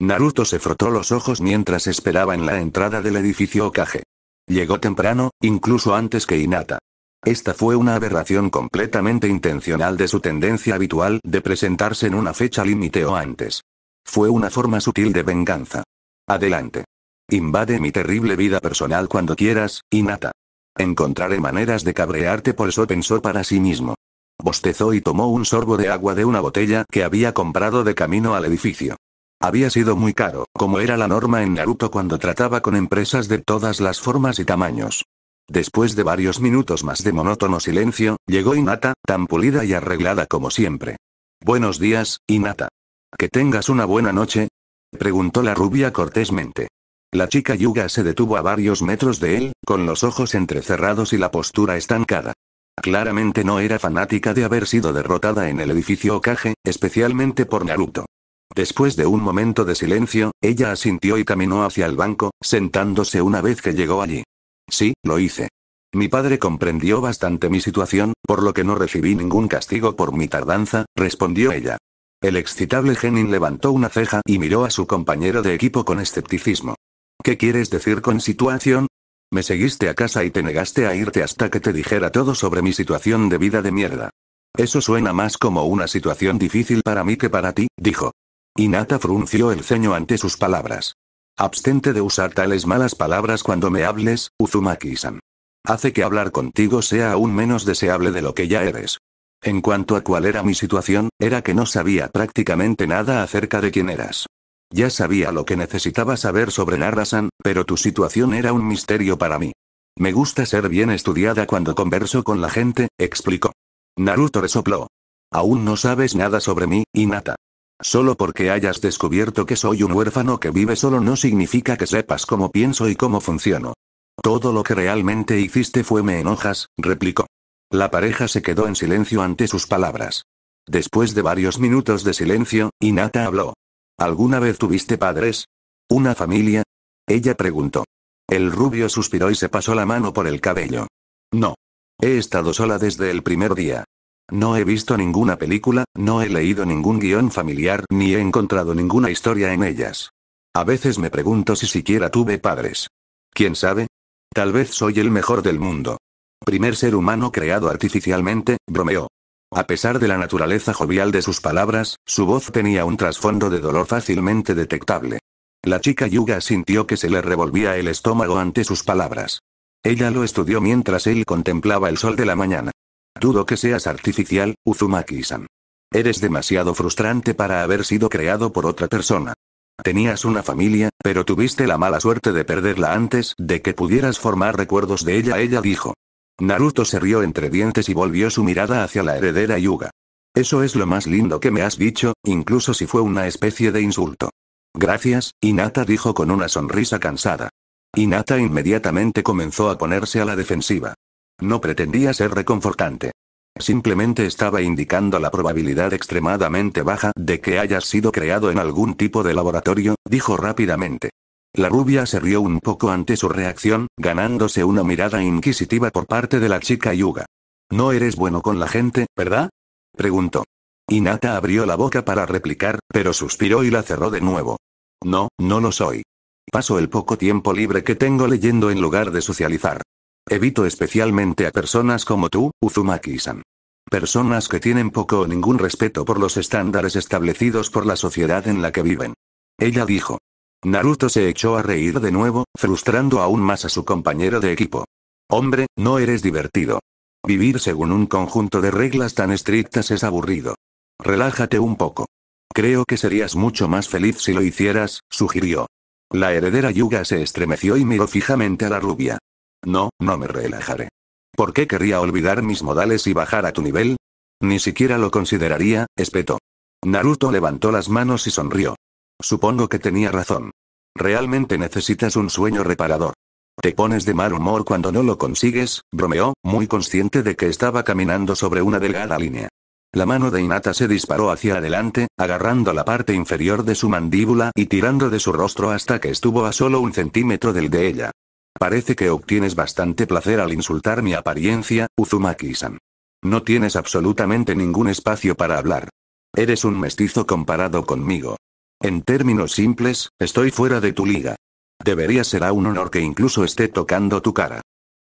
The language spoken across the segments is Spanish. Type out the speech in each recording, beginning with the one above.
Naruto se frotó los ojos mientras esperaba en la entrada del edificio Okage. Llegó temprano, incluso antes que Hinata. Esta fue una aberración completamente intencional de su tendencia habitual de presentarse en una fecha límite o antes. Fue una forma sutil de venganza. Adelante. Invade mi terrible vida personal cuando quieras, Inata. Encontraré maneras de cabrearte por eso pensó para sí mismo. Bostezó y tomó un sorbo de agua de una botella que había comprado de camino al edificio. Había sido muy caro, como era la norma en Naruto cuando trataba con empresas de todas las formas y tamaños. Después de varios minutos más de monótono silencio, llegó Inata, tan pulida y arreglada como siempre. Buenos días, Inata. Que tengas una buena noche. Preguntó la rubia cortésmente. La chica Yuga se detuvo a varios metros de él, con los ojos entrecerrados y la postura estancada. Claramente no era fanática de haber sido derrotada en el edificio Okage, especialmente por Naruto. Después de un momento de silencio, ella asintió y caminó hacia el banco, sentándose una vez que llegó allí. Sí, lo hice. Mi padre comprendió bastante mi situación, por lo que no recibí ningún castigo por mi tardanza, respondió ella. El excitable Genin levantó una ceja y miró a su compañero de equipo con escepticismo. ¿Qué quieres decir con situación? Me seguiste a casa y te negaste a irte hasta que te dijera todo sobre mi situación de vida de mierda. Eso suena más como una situación difícil para mí que para ti, dijo. Inata frunció el ceño ante sus palabras. Abstente de usar tales malas palabras cuando me hables, Uzumaki-san. Hace que hablar contigo sea aún menos deseable de lo que ya eres. En cuanto a cuál era mi situación, era que no sabía prácticamente nada acerca de quién eras. Ya sabía lo que necesitaba saber sobre Narasan, pero tu situación era un misterio para mí. Me gusta ser bien estudiada cuando converso con la gente, explicó. Naruto resopló. Aún no sabes nada sobre mí, Inata. Solo porque hayas descubierto que soy un huérfano que vive solo no significa que sepas cómo pienso y cómo funciono. Todo lo que realmente hiciste fue me enojas, replicó. La pareja se quedó en silencio ante sus palabras. Después de varios minutos de silencio, Inata habló. ¿Alguna vez tuviste padres? ¿Una familia? Ella preguntó. El rubio suspiró y se pasó la mano por el cabello. No. He estado sola desde el primer día. No he visto ninguna película, no he leído ningún guión familiar, ni he encontrado ninguna historia en ellas. A veces me pregunto si siquiera tuve padres. ¿Quién sabe? Tal vez soy el mejor del mundo. Primer ser humano creado artificialmente, bromeó. A pesar de la naturaleza jovial de sus palabras, su voz tenía un trasfondo de dolor fácilmente detectable. La chica Yuga sintió que se le revolvía el estómago ante sus palabras. Ella lo estudió mientras él contemplaba el sol de la mañana. Dudo que seas artificial, Uzumaki-san. Eres demasiado frustrante para haber sido creado por otra persona. Tenías una familia, pero tuviste la mala suerte de perderla antes de que pudieras formar recuerdos de ella, ella dijo. Naruto se rió entre dientes y volvió su mirada hacia la heredera Yuga. Eso es lo más lindo que me has dicho, incluso si fue una especie de insulto. Gracias, Inata dijo con una sonrisa cansada. Inata inmediatamente comenzó a ponerse a la defensiva. No pretendía ser reconfortante. Simplemente estaba indicando la probabilidad extremadamente baja de que hayas sido creado en algún tipo de laboratorio, dijo rápidamente. La rubia se rió un poco ante su reacción, ganándose una mirada inquisitiva por parte de la chica Yuga. No eres bueno con la gente, ¿verdad? preguntó. Inata abrió la boca para replicar, pero suspiró y la cerró de nuevo. No, no lo soy. Paso el poco tiempo libre que tengo leyendo en lugar de socializar. Evito especialmente a personas como tú, Uzumaki-san. Personas que tienen poco o ningún respeto por los estándares establecidos por la sociedad en la que viven. Ella dijo. Naruto se echó a reír de nuevo, frustrando aún más a su compañero de equipo. Hombre, no eres divertido. Vivir según un conjunto de reglas tan estrictas es aburrido. Relájate un poco. Creo que serías mucho más feliz si lo hicieras, sugirió. La heredera Yuga se estremeció y miró fijamente a la rubia. No, no me relajaré. ¿Por qué querría olvidar mis modales y bajar a tu nivel? Ni siquiera lo consideraría, espetó. Naruto levantó las manos y sonrió. Supongo que tenía razón. Realmente necesitas un sueño reparador. Te pones de mal humor cuando no lo consigues, bromeó, muy consciente de que estaba caminando sobre una delgada línea. La mano de Inata se disparó hacia adelante, agarrando la parte inferior de su mandíbula y tirando de su rostro hasta que estuvo a solo un centímetro del de ella. Parece que obtienes bastante placer al insultar mi apariencia, Uzumaki-san. No tienes absolutamente ningún espacio para hablar. Eres un mestizo comparado conmigo. En términos simples, estoy fuera de tu liga. Debería ser un honor que incluso esté tocando tu cara.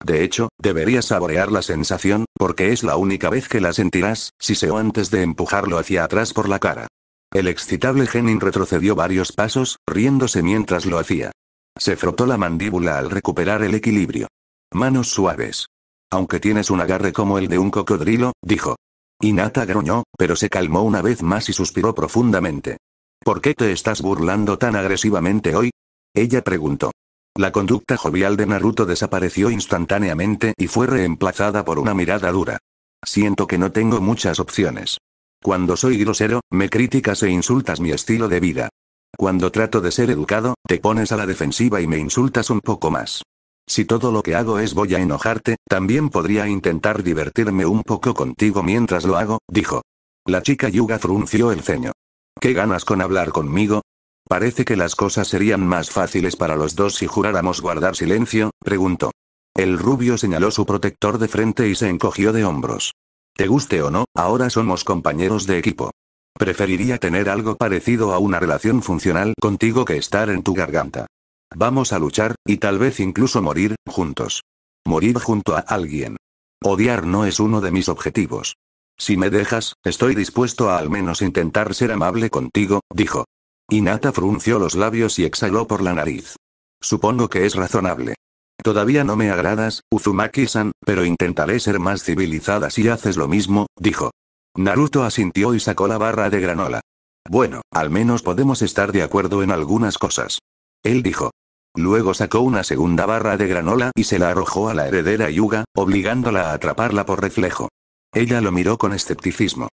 De hecho, deberías saborear la sensación, porque es la única vez que la sentirás, si se o antes de empujarlo hacia atrás por la cara. El excitable Genin retrocedió varios pasos, riéndose mientras lo hacía. Se frotó la mandíbula al recuperar el equilibrio. Manos suaves. Aunque tienes un agarre como el de un cocodrilo, dijo. Inata gruñó, pero se calmó una vez más y suspiró profundamente. ¿Por qué te estás burlando tan agresivamente hoy? Ella preguntó. La conducta jovial de Naruto desapareció instantáneamente y fue reemplazada por una mirada dura. Siento que no tengo muchas opciones. Cuando soy grosero, me criticas e insultas mi estilo de vida. Cuando trato de ser educado, te pones a la defensiva y me insultas un poco más. Si todo lo que hago es voy a enojarte, también podría intentar divertirme un poco contigo mientras lo hago, dijo. La chica Yuga frunció el ceño. ¿Qué ganas con hablar conmigo? Parece que las cosas serían más fáciles para los dos si juráramos guardar silencio, preguntó. El rubio señaló su protector de frente y se encogió de hombros. Te guste o no, ahora somos compañeros de equipo. Preferiría tener algo parecido a una relación funcional contigo que estar en tu garganta. Vamos a luchar, y tal vez incluso morir, juntos. Morir junto a alguien. Odiar no es uno de mis objetivos. Si me dejas, estoy dispuesto a al menos intentar ser amable contigo, dijo. Inata frunció los labios y exhaló por la nariz. Supongo que es razonable. Todavía no me agradas, Uzumaki-san, pero intentaré ser más civilizada si haces lo mismo, dijo. Naruto asintió y sacó la barra de granola. Bueno, al menos podemos estar de acuerdo en algunas cosas. Él dijo. Luego sacó una segunda barra de granola y se la arrojó a la heredera Yuga, obligándola a atraparla por reflejo. Ella lo miró con escepticismo.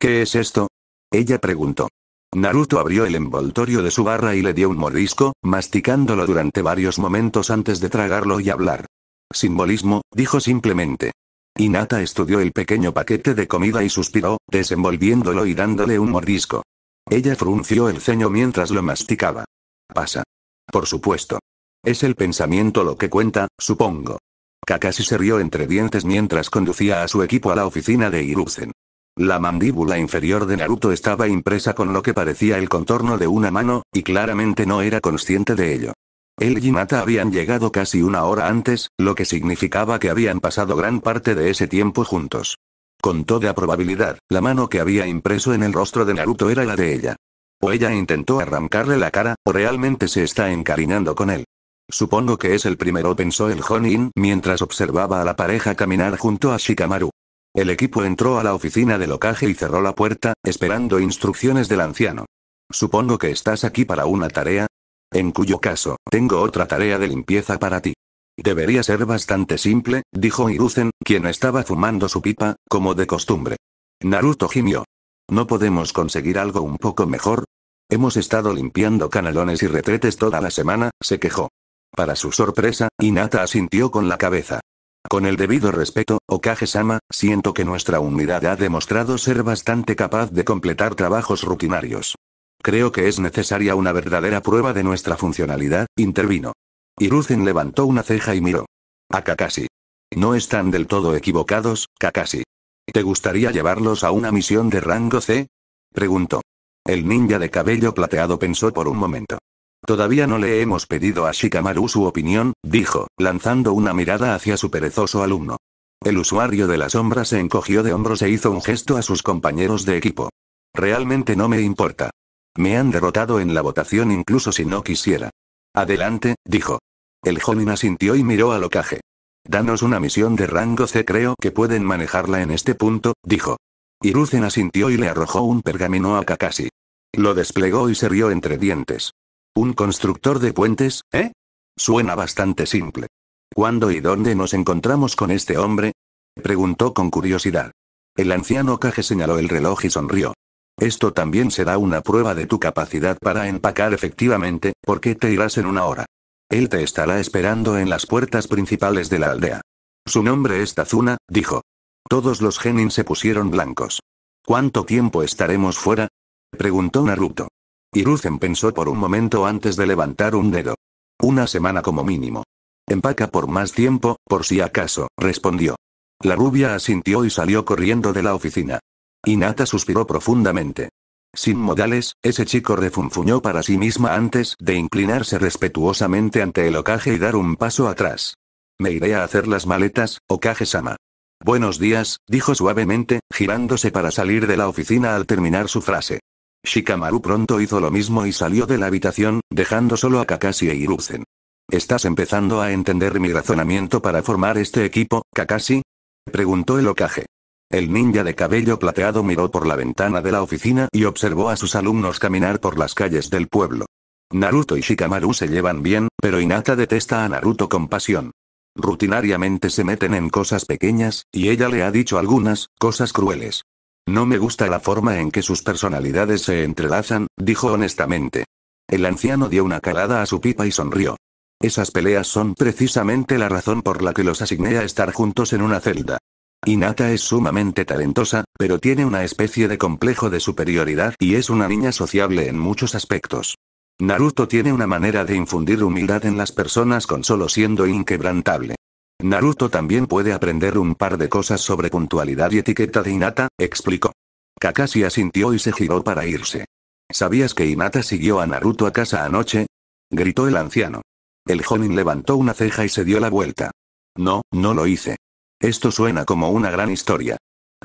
¿Qué es esto? Ella preguntó. Naruto abrió el envoltorio de su barra y le dio un mordisco, masticándolo durante varios momentos antes de tragarlo y hablar. Simbolismo, dijo simplemente. Inata estudió el pequeño paquete de comida y suspiró, desenvolviéndolo y dándole un mordisco. Ella frunció el ceño mientras lo masticaba. Pasa. Por supuesto. Es el pensamiento lo que cuenta, supongo. Kakashi se rió entre dientes mientras conducía a su equipo a la oficina de Hiruzen. La mandíbula inferior de Naruto estaba impresa con lo que parecía el contorno de una mano, y claramente no era consciente de ello. El y habían llegado casi una hora antes, lo que significaba que habían pasado gran parte de ese tiempo juntos. Con toda probabilidad, la mano que había impreso en el rostro de Naruto era la de ella. O ella intentó arrancarle la cara, o realmente se está encariñando con él. Supongo que es el primero, pensó el honin mientras observaba a la pareja caminar junto a Shikamaru. El equipo entró a la oficina del ocaje y cerró la puerta, esperando instrucciones del anciano. Supongo que estás aquí para una tarea, en cuyo caso, tengo otra tarea de limpieza para ti. Debería ser bastante simple, dijo Hiruzen, quien estaba fumando su pipa, como de costumbre. Naruto gimió. ¿No podemos conseguir algo un poco mejor? Hemos estado limpiando canalones y retretes toda la semana, se quejó. Para su sorpresa, Inata asintió con la cabeza. Con el debido respeto, Okage-sama, siento que nuestra unidad ha demostrado ser bastante capaz de completar trabajos rutinarios. Creo que es necesaria una verdadera prueba de nuestra funcionalidad, intervino. Hiruzen levantó una ceja y miró. A Kakashi. No están del todo equivocados, Kakashi. ¿Te gustaría llevarlos a una misión de rango C? Preguntó. El ninja de cabello plateado pensó por un momento. Todavía no le hemos pedido a Shikamaru su opinión, dijo, lanzando una mirada hacia su perezoso alumno. El usuario de la sombra se encogió de hombros e hizo un gesto a sus compañeros de equipo. Realmente no me importa. Me han derrotado en la votación incluso si no quisiera. Adelante, dijo. El joven asintió y miró a ocaje. Danos una misión de rango C creo que pueden manejarla en este punto, dijo. Iruzen asintió y le arrojó un pergamino a Kakashi. Lo desplegó y se rió entre dientes. ¿Un constructor de puentes, eh? Suena bastante simple. ¿Cuándo y dónde nos encontramos con este hombre? Preguntó con curiosidad. El anciano Kage señaló el reloj y sonrió. Esto también será una prueba de tu capacidad para empacar efectivamente, porque te irás en una hora. Él te estará esperando en las puertas principales de la aldea. Su nombre es Tazuna, dijo. Todos los genin se pusieron blancos. ¿Cuánto tiempo estaremos fuera? preguntó Naruto. Hiruzen pensó por un momento antes de levantar un dedo. Una semana como mínimo. Empaca por más tiempo, por si acaso, respondió. La rubia asintió y salió corriendo de la oficina. Inata suspiró profundamente. Sin modales, ese chico refunfuñó para sí misma antes de inclinarse respetuosamente ante el Okage y dar un paso atrás. Me iré a hacer las maletas, Okage-sama. Buenos días, dijo suavemente, girándose para salir de la oficina al terminar su frase. Shikamaru pronto hizo lo mismo y salió de la habitación, dejando solo a Kakashi e Hiruzen. ¿Estás empezando a entender mi razonamiento para formar este equipo, Kakashi? Preguntó el Okage. El ninja de cabello plateado miró por la ventana de la oficina y observó a sus alumnos caminar por las calles del pueblo. Naruto y Shikamaru se llevan bien, pero Hinata detesta a Naruto con pasión. Rutinariamente se meten en cosas pequeñas, y ella le ha dicho algunas, cosas crueles. No me gusta la forma en que sus personalidades se entrelazan, dijo honestamente. El anciano dio una calada a su pipa y sonrió. Esas peleas son precisamente la razón por la que los asigné a estar juntos en una celda. Inata es sumamente talentosa, pero tiene una especie de complejo de superioridad y es una niña sociable en muchos aspectos. Naruto tiene una manera de infundir humildad en las personas con solo siendo inquebrantable. Naruto también puede aprender un par de cosas sobre puntualidad y etiqueta de Inata, explicó. Kakashi asintió y se giró para irse. ¿Sabías que Inata siguió a Naruto a casa anoche? gritó el anciano. El joven levantó una ceja y se dio la vuelta. No, no lo hice. Esto suena como una gran historia.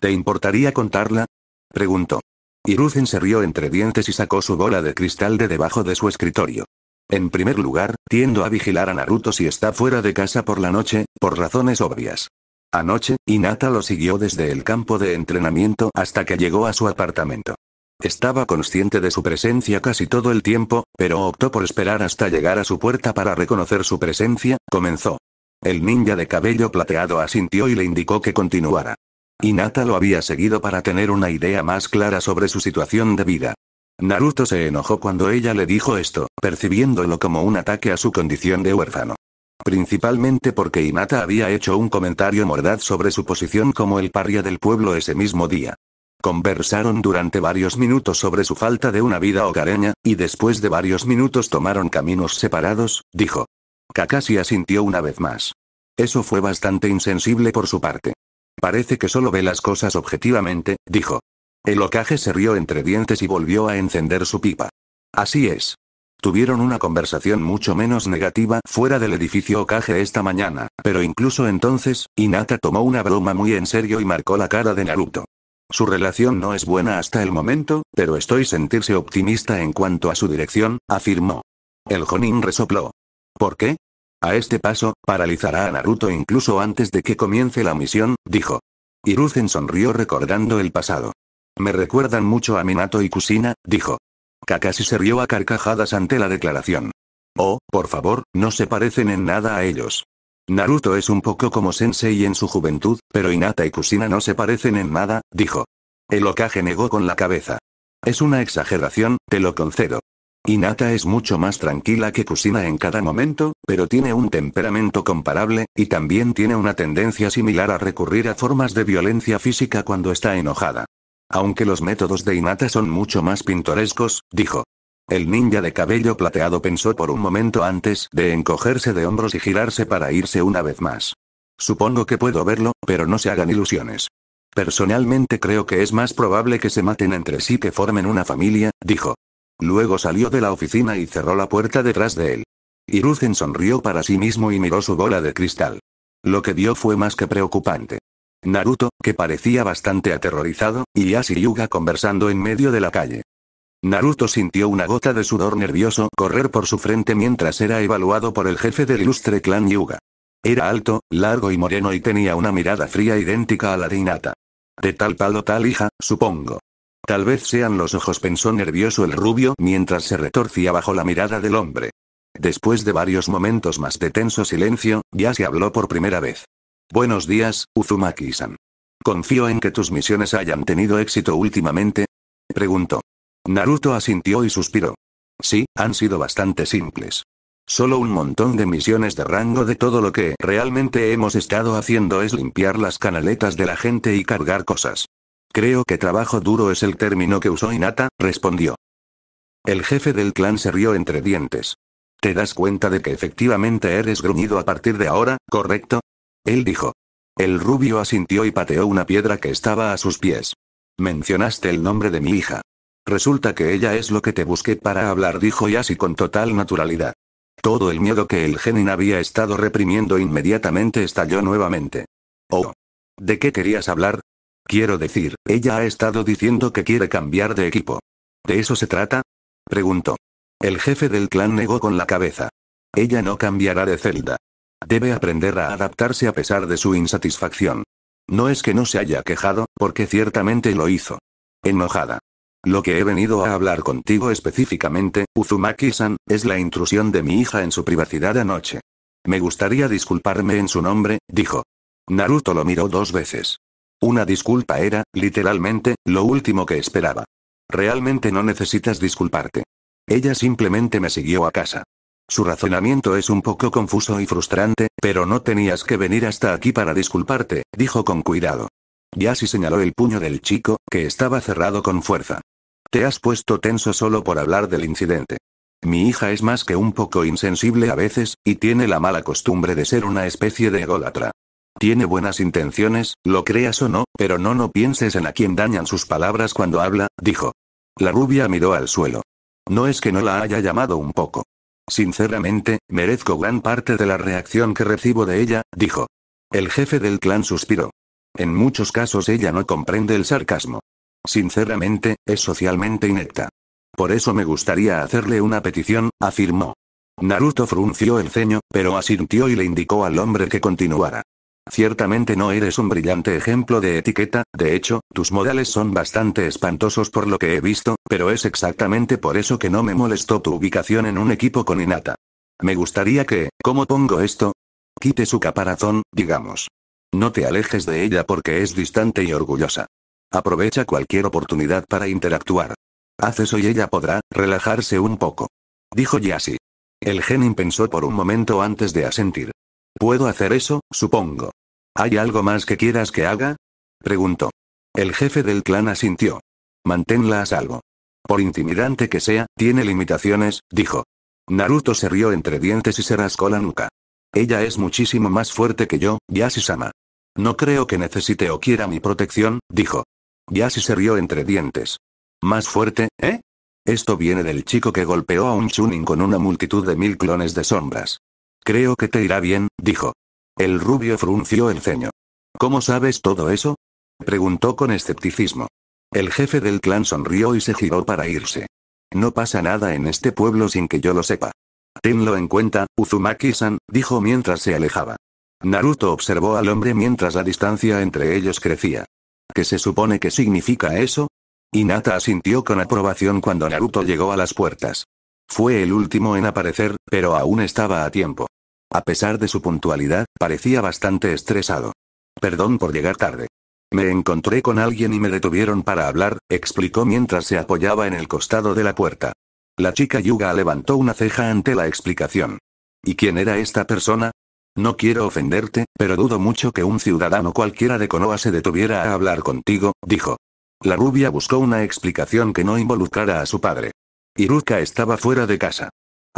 ¿Te importaría contarla? Preguntó. Iruzen se rió entre dientes y sacó su bola de cristal de debajo de su escritorio. En primer lugar, tiendo a vigilar a Naruto si está fuera de casa por la noche, por razones obvias. Anoche, Inata lo siguió desde el campo de entrenamiento hasta que llegó a su apartamento. Estaba consciente de su presencia casi todo el tiempo, pero optó por esperar hasta llegar a su puerta para reconocer su presencia, comenzó. El ninja de cabello plateado asintió y le indicó que continuara. Inata lo había seguido para tener una idea más clara sobre su situación de vida. Naruto se enojó cuando ella le dijo esto, percibiéndolo como un ataque a su condición de huérfano. Principalmente porque Inata había hecho un comentario mordaz sobre su posición como el paria del pueblo ese mismo día. Conversaron durante varios minutos sobre su falta de una vida hogareña, y después de varios minutos tomaron caminos separados, dijo. Kakashi asintió una vez más. Eso fue bastante insensible por su parte. Parece que solo ve las cosas objetivamente, dijo. El Okage se rió entre dientes y volvió a encender su pipa. Así es. Tuvieron una conversación mucho menos negativa fuera del edificio Okage esta mañana, pero incluso entonces, Inata tomó una broma muy en serio y marcó la cara de Naruto. Su relación no es buena hasta el momento, pero estoy sentirse optimista en cuanto a su dirección, afirmó. El Jonin resopló. ¿Por qué? A este paso, paralizará a Naruto incluso antes de que comience la misión, dijo. Hiruzen sonrió recordando el pasado. Me recuerdan mucho a Minato y Kusina, dijo. Kakashi se rió a carcajadas ante la declaración. Oh, por favor, no se parecen en nada a ellos. Naruto es un poco como Sensei en su juventud, pero Hinata y Kusina no se parecen en nada, dijo. El okaje negó con la cabeza. Es una exageración, te lo concedo. Inata es mucho más tranquila que Kusina en cada momento, pero tiene un temperamento comparable, y también tiene una tendencia similar a recurrir a formas de violencia física cuando está enojada. Aunque los métodos de Inata son mucho más pintorescos, dijo. El ninja de cabello plateado pensó por un momento antes de encogerse de hombros y girarse para irse una vez más. Supongo que puedo verlo, pero no se hagan ilusiones. Personalmente creo que es más probable que se maten entre sí que formen una familia, dijo. Luego salió de la oficina y cerró la puerta detrás de él. Iruzen sonrió para sí mismo y miró su bola de cristal. Lo que vio fue más que preocupante. Naruto, que parecía bastante aterrorizado, y y Yuga conversando en medio de la calle. Naruto sintió una gota de sudor nervioso correr por su frente mientras era evaluado por el jefe del ilustre clan Yuga. Era alto, largo y moreno y tenía una mirada fría idéntica a la de Inata. De tal palo tal hija, supongo. Tal vez sean los ojos, pensó nervioso el rubio mientras se retorcía bajo la mirada del hombre. Después de varios momentos más de tenso silencio, ya se habló por primera vez. Buenos días, Uzumaki-san. Confío en que tus misiones hayan tenido éxito últimamente. Preguntó. Naruto asintió y suspiró. Sí, han sido bastante simples. Solo un montón de misiones de rango de todo lo que realmente hemos estado haciendo es limpiar las canaletas de la gente y cargar cosas. Creo que trabajo duro es el término que usó Inata, respondió. El jefe del clan se rió entre dientes. ¿Te das cuenta de que efectivamente eres gruñido a partir de ahora, correcto? Él dijo. El rubio asintió y pateó una piedra que estaba a sus pies. Mencionaste el nombre de mi hija. Resulta que ella es lo que te busqué para hablar, dijo Yasi con total naturalidad. Todo el miedo que el genin había estado reprimiendo inmediatamente estalló nuevamente. Oh. ¿De qué querías hablar? Quiero decir, ella ha estado diciendo que quiere cambiar de equipo. ¿De eso se trata? Preguntó. El jefe del clan negó con la cabeza. Ella no cambiará de celda. Debe aprender a adaptarse a pesar de su insatisfacción. No es que no se haya quejado, porque ciertamente lo hizo. Enojada. Lo que he venido a hablar contigo específicamente, Uzumaki-san, es la intrusión de mi hija en su privacidad anoche. Me gustaría disculparme en su nombre, dijo. Naruto lo miró dos veces. Una disculpa era, literalmente, lo último que esperaba. Realmente no necesitas disculparte. Ella simplemente me siguió a casa. Su razonamiento es un poco confuso y frustrante, pero no tenías que venir hasta aquí para disculparte, dijo con cuidado. así señaló el puño del chico, que estaba cerrado con fuerza. Te has puesto tenso solo por hablar del incidente. Mi hija es más que un poco insensible a veces, y tiene la mala costumbre de ser una especie de ególatra. Tiene buenas intenciones, lo creas o no, pero no no pienses en a quien dañan sus palabras cuando habla, dijo. La rubia miró al suelo. No es que no la haya llamado un poco. Sinceramente, merezco gran parte de la reacción que recibo de ella, dijo. El jefe del clan suspiró. En muchos casos ella no comprende el sarcasmo. Sinceramente, es socialmente inepta. Por eso me gustaría hacerle una petición, afirmó. Naruto frunció el ceño, pero asintió y le indicó al hombre que continuara. Ciertamente no eres un brillante ejemplo de etiqueta, de hecho, tus modales son bastante espantosos por lo que he visto, pero es exactamente por eso que no me molestó tu ubicación en un equipo con Inata. Me gustaría que, ¿cómo pongo esto? Quite su caparazón, digamos. No te alejes de ella porque es distante y orgullosa. Aprovecha cualquier oportunidad para interactuar. Haz eso y ella podrá, relajarse un poco. Dijo Yasi. El genin pensó por un momento antes de asentir. Puedo hacer eso, supongo. ¿Hay algo más que quieras que haga? preguntó. El jefe del clan asintió. Manténla a salvo. Por intimidante que sea, tiene limitaciones, dijo. Naruto se rió entre dientes y se rascó la nuca. Ella es muchísimo más fuerte que yo, Yasisama. No creo que necesite o quiera mi protección, dijo. Yashi se rió entre dientes. Más fuerte, ¿eh? Esto viene del chico que golpeó a un Chunin con una multitud de mil clones de sombras. Creo que te irá bien, dijo. El rubio frunció el ceño. ¿Cómo sabes todo eso? preguntó con escepticismo. El jefe del clan sonrió y se giró para irse. No pasa nada en este pueblo sin que yo lo sepa. Tenlo en cuenta, Uzumaki-san, dijo mientras se alejaba. Naruto observó al hombre mientras la distancia entre ellos crecía. ¿Qué se supone que significa eso? Inata asintió con aprobación cuando Naruto llegó a las puertas. Fue el último en aparecer, pero aún estaba a tiempo. A pesar de su puntualidad, parecía bastante estresado. Perdón por llegar tarde. Me encontré con alguien y me detuvieron para hablar, explicó mientras se apoyaba en el costado de la puerta. La chica Yuga levantó una ceja ante la explicación. ¿Y quién era esta persona? No quiero ofenderte, pero dudo mucho que un ciudadano cualquiera de Konoha se detuviera a hablar contigo, dijo. La rubia buscó una explicación que no involucrara a su padre. Iruka estaba fuera de casa.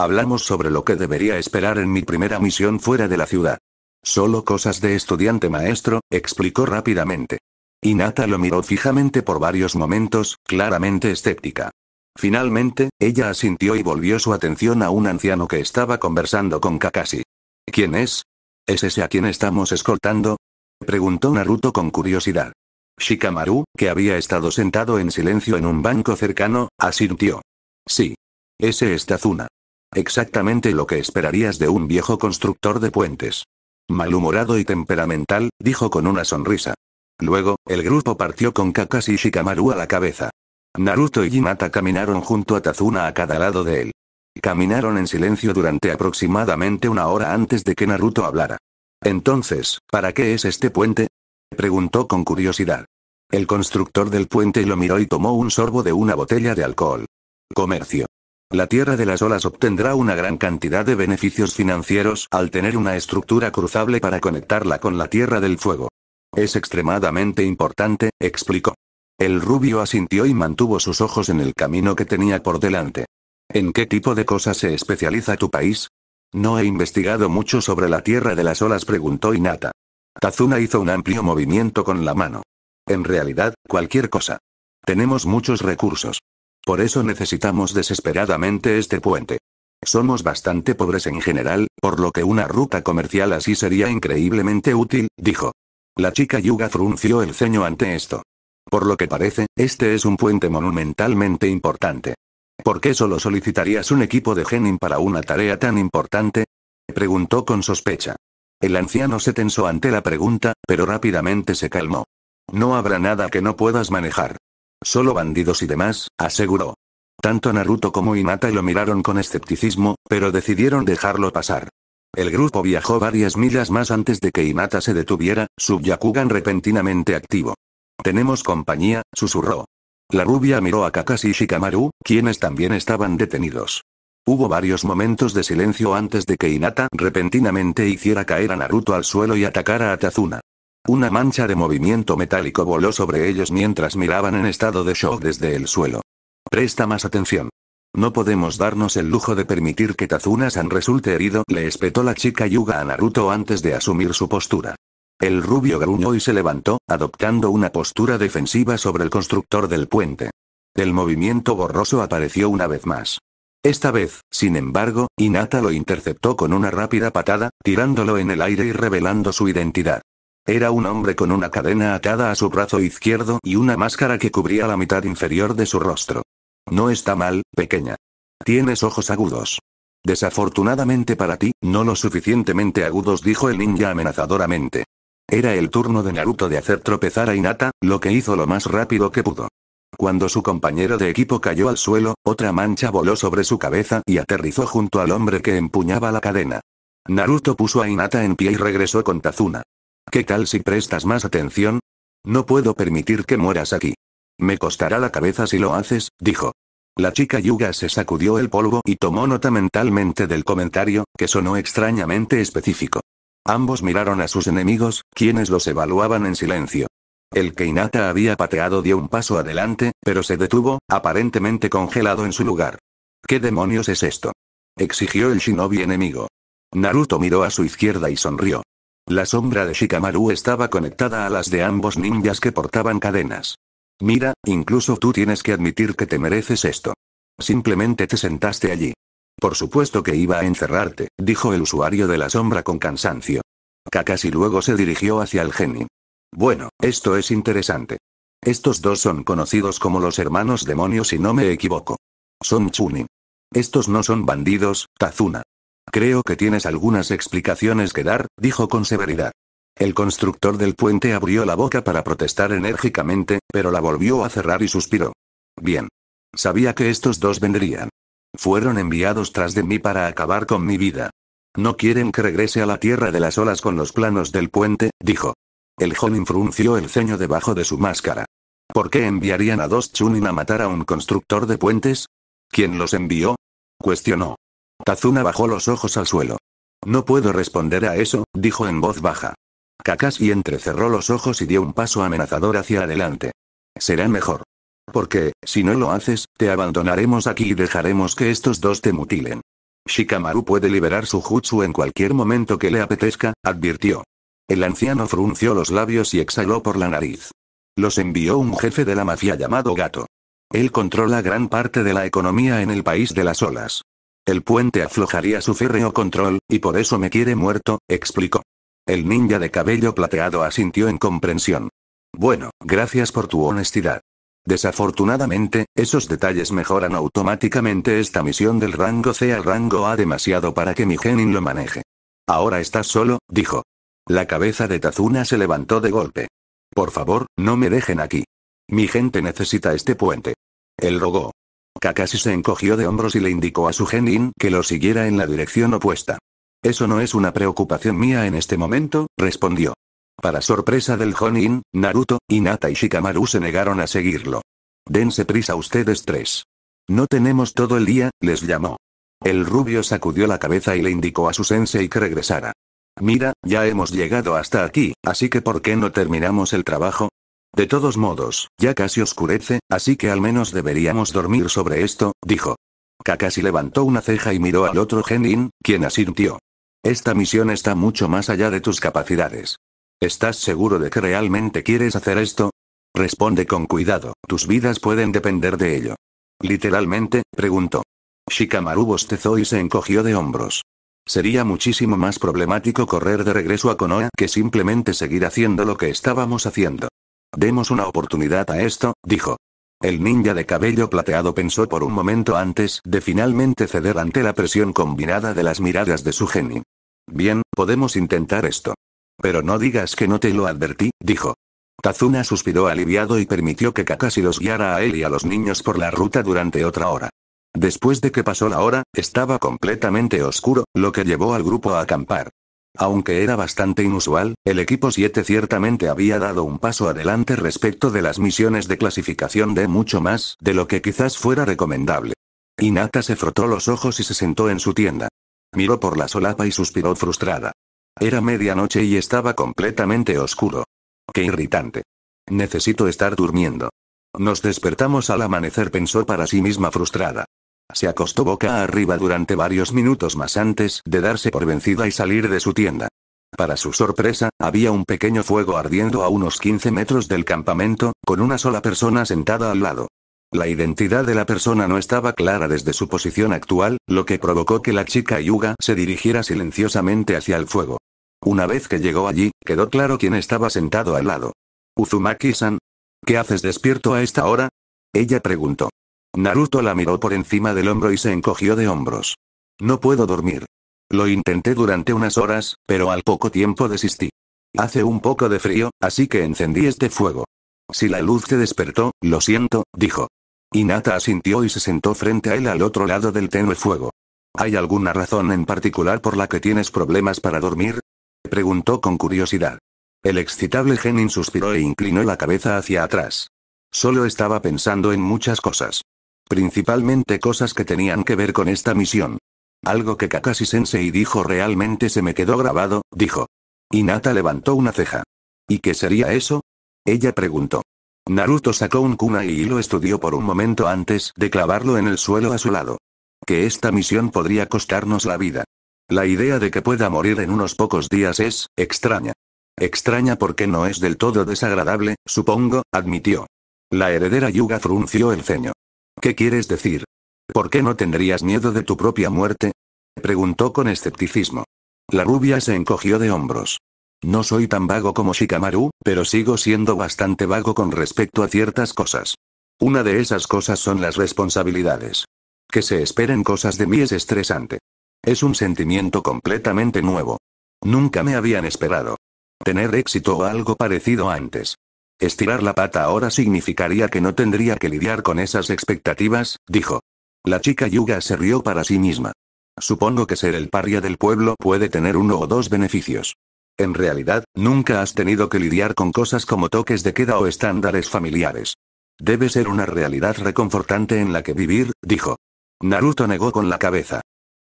Hablamos sobre lo que debería esperar en mi primera misión fuera de la ciudad. Solo cosas de estudiante maestro, explicó rápidamente. Inata lo miró fijamente por varios momentos, claramente escéptica. Finalmente, ella asintió y volvió su atención a un anciano que estaba conversando con Kakashi. ¿Quién es? ¿Es ese a quien estamos escoltando? preguntó Naruto con curiosidad. Shikamaru, que había estado sentado en silencio en un banco cercano, asintió. Sí. Ese es Tazuna. Exactamente lo que esperarías de un viejo constructor de puentes. Malhumorado y temperamental, dijo con una sonrisa. Luego, el grupo partió con Kakashi Shikamaru a la cabeza. Naruto y Hinata caminaron junto a Tazuna a cada lado de él. Caminaron en silencio durante aproximadamente una hora antes de que Naruto hablara. Entonces, ¿para qué es este puente? Preguntó con curiosidad. El constructor del puente lo miró y tomó un sorbo de una botella de alcohol. Comercio. La Tierra de las Olas obtendrá una gran cantidad de beneficios financieros al tener una estructura cruzable para conectarla con la Tierra del Fuego. Es extremadamente importante, explicó. El rubio asintió y mantuvo sus ojos en el camino que tenía por delante. ¿En qué tipo de cosas se especializa tu país? No he investigado mucho sobre la Tierra de las Olas, preguntó Inata. Tazuna hizo un amplio movimiento con la mano. En realidad, cualquier cosa. Tenemos muchos recursos. Por eso necesitamos desesperadamente este puente. Somos bastante pobres en general, por lo que una ruta comercial así sería increíblemente útil, dijo. La chica Yuga frunció el ceño ante esto. Por lo que parece, este es un puente monumentalmente importante. ¿Por qué solo solicitarías un equipo de Genin para una tarea tan importante? Preguntó con sospecha. El anciano se tensó ante la pregunta, pero rápidamente se calmó. No habrá nada que no puedas manejar. Solo bandidos y demás, aseguró. Tanto Naruto como Hinata lo miraron con escepticismo, pero decidieron dejarlo pasar. El grupo viajó varias millas más antes de que Hinata se detuviera, su Yakugan repentinamente activo. Tenemos compañía, susurró. La rubia miró a Kakashi y Shikamaru, quienes también estaban detenidos. Hubo varios momentos de silencio antes de que Hinata repentinamente hiciera caer a Naruto al suelo y atacara a Tazuna. Una mancha de movimiento metálico voló sobre ellos mientras miraban en estado de shock desde el suelo. Presta más atención. No podemos darnos el lujo de permitir que Tazuna-san resulte herido, le espetó la chica Yuga a Naruto antes de asumir su postura. El rubio gruñó y se levantó, adoptando una postura defensiva sobre el constructor del puente. El movimiento borroso apareció una vez más. Esta vez, sin embargo, Inata lo interceptó con una rápida patada, tirándolo en el aire y revelando su identidad. Era un hombre con una cadena atada a su brazo izquierdo y una máscara que cubría la mitad inferior de su rostro. No está mal, pequeña. Tienes ojos agudos. Desafortunadamente para ti, no lo suficientemente agudos, dijo el ninja amenazadoramente. Era el turno de Naruto de hacer tropezar a Hinata, lo que hizo lo más rápido que pudo. Cuando su compañero de equipo cayó al suelo, otra mancha voló sobre su cabeza y aterrizó junto al hombre que empuñaba la cadena. Naruto puso a Hinata en pie y regresó con Tazuna. ¿Qué tal si prestas más atención? No puedo permitir que mueras aquí. Me costará la cabeza si lo haces, dijo. La chica Yuga se sacudió el polvo y tomó nota mentalmente del comentario, que sonó extrañamente específico. Ambos miraron a sus enemigos, quienes los evaluaban en silencio. El que había pateado dio un paso adelante, pero se detuvo, aparentemente congelado en su lugar. ¿Qué demonios es esto? exigió el shinobi enemigo. Naruto miró a su izquierda y sonrió. La sombra de Shikamaru estaba conectada a las de ambos ninjas que portaban cadenas. Mira, incluso tú tienes que admitir que te mereces esto. Simplemente te sentaste allí. Por supuesto que iba a encerrarte, dijo el usuario de la sombra con cansancio. Kakashi luego se dirigió hacia el genin. Bueno, esto es interesante. Estos dos son conocidos como los hermanos demonios si no me equivoco. Son Chunin. Estos no son bandidos, Tazuna. Creo que tienes algunas explicaciones que dar, dijo con severidad. El constructor del puente abrió la boca para protestar enérgicamente, pero la volvió a cerrar y suspiró. Bien. Sabía que estos dos vendrían. Fueron enviados tras de mí para acabar con mi vida. No quieren que regrese a la tierra de las olas con los planos del puente, dijo. El Jonin frunció el ceño debajo de su máscara. ¿Por qué enviarían a dos Chunin a matar a un constructor de puentes? ¿Quién los envió? Cuestionó. Tazuna bajó los ojos al suelo. No puedo responder a eso, dijo en voz baja. Kakashi entrecerró los ojos y dio un paso amenazador hacia adelante. Será mejor. Porque, si no lo haces, te abandonaremos aquí y dejaremos que estos dos te mutilen. Shikamaru puede liberar su jutsu en cualquier momento que le apetezca, advirtió. El anciano frunció los labios y exhaló por la nariz. Los envió un jefe de la mafia llamado Gato. Él controla gran parte de la economía en el país de las olas. El puente aflojaría su férreo control, y por eso me quiere muerto, explicó. El ninja de cabello plateado asintió en comprensión. Bueno, gracias por tu honestidad. Desafortunadamente, esos detalles mejoran automáticamente esta misión del rango C al rango A demasiado para que mi genin lo maneje. Ahora estás solo, dijo. La cabeza de Tazuna se levantó de golpe. Por favor, no me dejen aquí. Mi gente necesita este puente. Él rogó. Kakashi se encogió de hombros y le indicó a su genin que lo siguiera en la dirección opuesta. Eso no es una preocupación mía en este momento, respondió. Para sorpresa del honin, Naruto, Inata y Shikamaru se negaron a seguirlo. Dense prisa ustedes tres. No tenemos todo el día, les llamó. El rubio sacudió la cabeza y le indicó a su sensei que regresara. Mira, ya hemos llegado hasta aquí, así que ¿por qué no terminamos el trabajo? De todos modos, ya casi oscurece, así que al menos deberíamos dormir sobre esto, dijo. Kakashi levantó una ceja y miró al otro Genin, quien asintió. Esta misión está mucho más allá de tus capacidades. ¿Estás seguro de que realmente quieres hacer esto? Responde con cuidado, tus vidas pueden depender de ello. Literalmente, preguntó. Shikamaru bostezó y se encogió de hombros. Sería muchísimo más problemático correr de regreso a Konoha que simplemente seguir haciendo lo que estábamos haciendo. Demos una oportunidad a esto, dijo. El ninja de cabello plateado pensó por un momento antes de finalmente ceder ante la presión combinada de las miradas de su geni. Bien, podemos intentar esto. Pero no digas que no te lo advertí, dijo. Tazuna suspiró aliviado y permitió que Kakashi los guiara a él y a los niños por la ruta durante otra hora. Después de que pasó la hora, estaba completamente oscuro, lo que llevó al grupo a acampar. Aunque era bastante inusual, el equipo 7 ciertamente había dado un paso adelante respecto de las misiones de clasificación de mucho más de lo que quizás fuera recomendable. Inata se frotó los ojos y se sentó en su tienda. Miró por la solapa y suspiró frustrada. Era medianoche y estaba completamente oscuro. Qué irritante. Necesito estar durmiendo. Nos despertamos al amanecer, pensó para sí misma frustrada. Se acostó boca arriba durante varios minutos más antes de darse por vencida y salir de su tienda. Para su sorpresa, había un pequeño fuego ardiendo a unos 15 metros del campamento, con una sola persona sentada al lado. La identidad de la persona no estaba clara desde su posición actual, lo que provocó que la chica Yuga se dirigiera silenciosamente hacia el fuego. Una vez que llegó allí, quedó claro quién estaba sentado al lado. Uzumaki-san. ¿Qué haces despierto a esta hora? Ella preguntó. Naruto la miró por encima del hombro y se encogió de hombros. No puedo dormir. Lo intenté durante unas horas, pero al poco tiempo desistí. Hace un poco de frío, así que encendí este fuego. Si la luz te despertó, lo siento, dijo. Inata asintió y se sentó frente a él al otro lado del tenue fuego. ¿Hay alguna razón en particular por la que tienes problemas para dormir? Preguntó con curiosidad. El excitable Genin suspiró e inclinó la cabeza hacia atrás. Solo estaba pensando en muchas cosas. Principalmente cosas que tenían que ver con esta misión. Algo que Kakashi Sensei dijo realmente se me quedó grabado, dijo. Nata levantó una ceja. ¿Y qué sería eso? Ella preguntó. Naruto sacó un kunai y lo estudió por un momento antes de clavarlo en el suelo a su lado. Que esta misión podría costarnos la vida. La idea de que pueda morir en unos pocos días es, extraña. Extraña porque no es del todo desagradable, supongo, admitió. La heredera Yuga frunció el ceño. ¿Qué quieres decir? ¿Por qué no tendrías miedo de tu propia muerte? Preguntó con escepticismo. La rubia se encogió de hombros. No soy tan vago como Shikamaru, pero sigo siendo bastante vago con respecto a ciertas cosas. Una de esas cosas son las responsabilidades. Que se esperen cosas de mí es estresante. Es un sentimiento completamente nuevo. Nunca me habían esperado. Tener éxito o algo parecido antes. Estirar la pata ahora significaría que no tendría que lidiar con esas expectativas, dijo. La chica Yuga se rió para sí misma. Supongo que ser el paria del pueblo puede tener uno o dos beneficios. En realidad, nunca has tenido que lidiar con cosas como toques de queda o estándares familiares. Debe ser una realidad reconfortante en la que vivir, dijo. Naruto negó con la cabeza.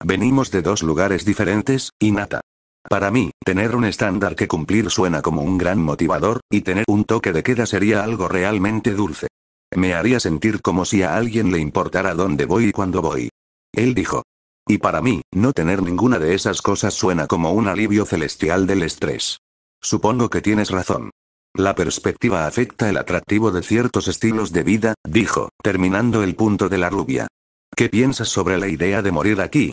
Venimos de dos lugares diferentes, Inata. Para mí, tener un estándar que cumplir suena como un gran motivador, y tener un toque de queda sería algo realmente dulce. Me haría sentir como si a alguien le importara dónde voy y cuándo voy. Él dijo. Y para mí, no tener ninguna de esas cosas suena como un alivio celestial del estrés. Supongo que tienes razón. La perspectiva afecta el atractivo de ciertos estilos de vida, dijo, terminando el punto de la rubia. ¿Qué piensas sobre la idea de morir aquí?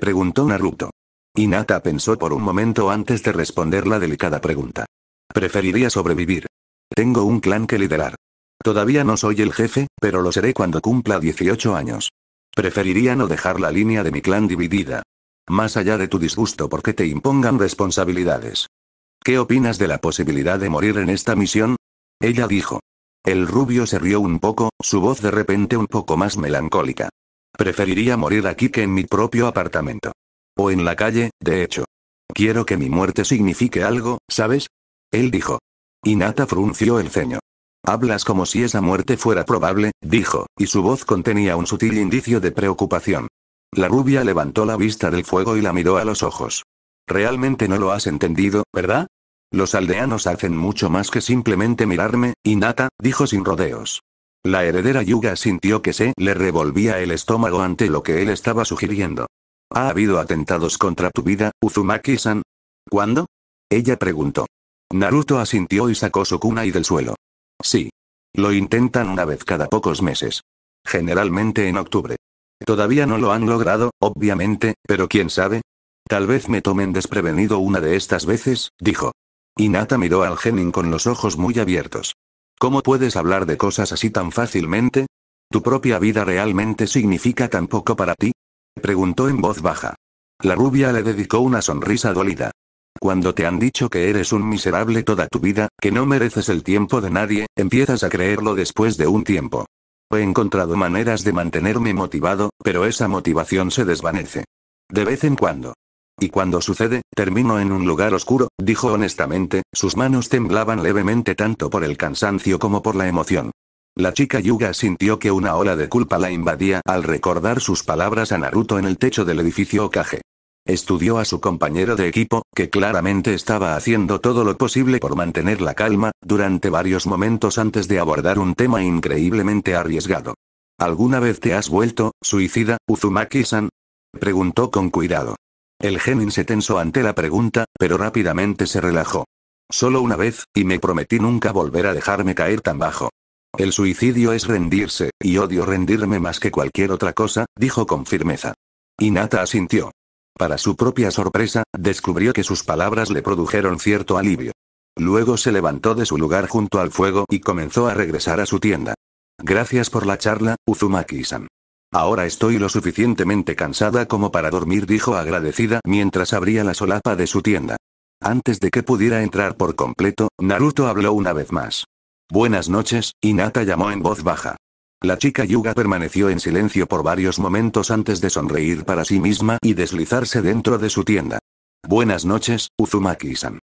preguntó Naruto. Inata pensó por un momento antes de responder la delicada pregunta. Preferiría sobrevivir. Tengo un clan que liderar. Todavía no soy el jefe, pero lo seré cuando cumpla 18 años. Preferiría no dejar la línea de mi clan dividida. Más allá de tu disgusto porque te impongan responsabilidades. ¿Qué opinas de la posibilidad de morir en esta misión? Ella dijo. El rubio se rió un poco, su voz de repente un poco más melancólica. Preferiría morir aquí que en mi propio apartamento. O en la calle, de hecho. Quiero que mi muerte signifique algo, ¿sabes? Él dijo. Inata frunció el ceño. Hablas como si esa muerte fuera probable, dijo, y su voz contenía un sutil indicio de preocupación. La rubia levantó la vista del fuego y la miró a los ojos. Realmente no lo has entendido, ¿verdad? Los aldeanos hacen mucho más que simplemente mirarme, Inata, dijo sin rodeos. La heredera Yuga sintió que se le revolvía el estómago ante lo que él estaba sugiriendo. ¿Ha habido atentados contra tu vida, Uzumaki-san? ¿Cuándo? Ella preguntó. Naruto asintió y sacó su kunai del suelo. Sí. Lo intentan una vez cada pocos meses. Generalmente en octubre. Todavía no lo han logrado, obviamente, pero quién sabe. Tal vez me tomen desprevenido una de estas veces, dijo. Inata miró al genin con los ojos muy abiertos. ¿Cómo puedes hablar de cosas así tan fácilmente? ¿Tu propia vida realmente significa tan poco para ti? Preguntó en voz baja. La rubia le dedicó una sonrisa dolida. Cuando te han dicho que eres un miserable toda tu vida, que no mereces el tiempo de nadie, empiezas a creerlo después de un tiempo. He encontrado maneras de mantenerme motivado, pero esa motivación se desvanece. De vez en cuando. Y cuando sucede, termino en un lugar oscuro, dijo honestamente, sus manos temblaban levemente tanto por el cansancio como por la emoción. La chica Yuga sintió que una ola de culpa la invadía al recordar sus palabras a Naruto en el techo del edificio Okage. Estudió a su compañero de equipo, que claramente estaba haciendo todo lo posible por mantener la calma, durante varios momentos antes de abordar un tema increíblemente arriesgado. ¿Alguna vez te has vuelto, suicida, Uzumaki-san? Preguntó con cuidado. El genin se tensó ante la pregunta, pero rápidamente se relajó. Solo una vez, y me prometí nunca volver a dejarme caer tan bajo. El suicidio es rendirse, y odio rendirme más que cualquier otra cosa, dijo con firmeza. Inata asintió. Para su propia sorpresa, descubrió que sus palabras le produjeron cierto alivio. Luego se levantó de su lugar junto al fuego y comenzó a regresar a su tienda. Gracias por la charla, Uzumaki-san. Ahora estoy lo suficientemente cansada como para dormir, dijo agradecida mientras abría la solapa de su tienda. Antes de que pudiera entrar por completo, Naruto habló una vez más. Buenas noches, Inata llamó en voz baja. La chica Yuga permaneció en silencio por varios momentos antes de sonreír para sí misma y deslizarse dentro de su tienda. Buenas noches, Uzumaki-san.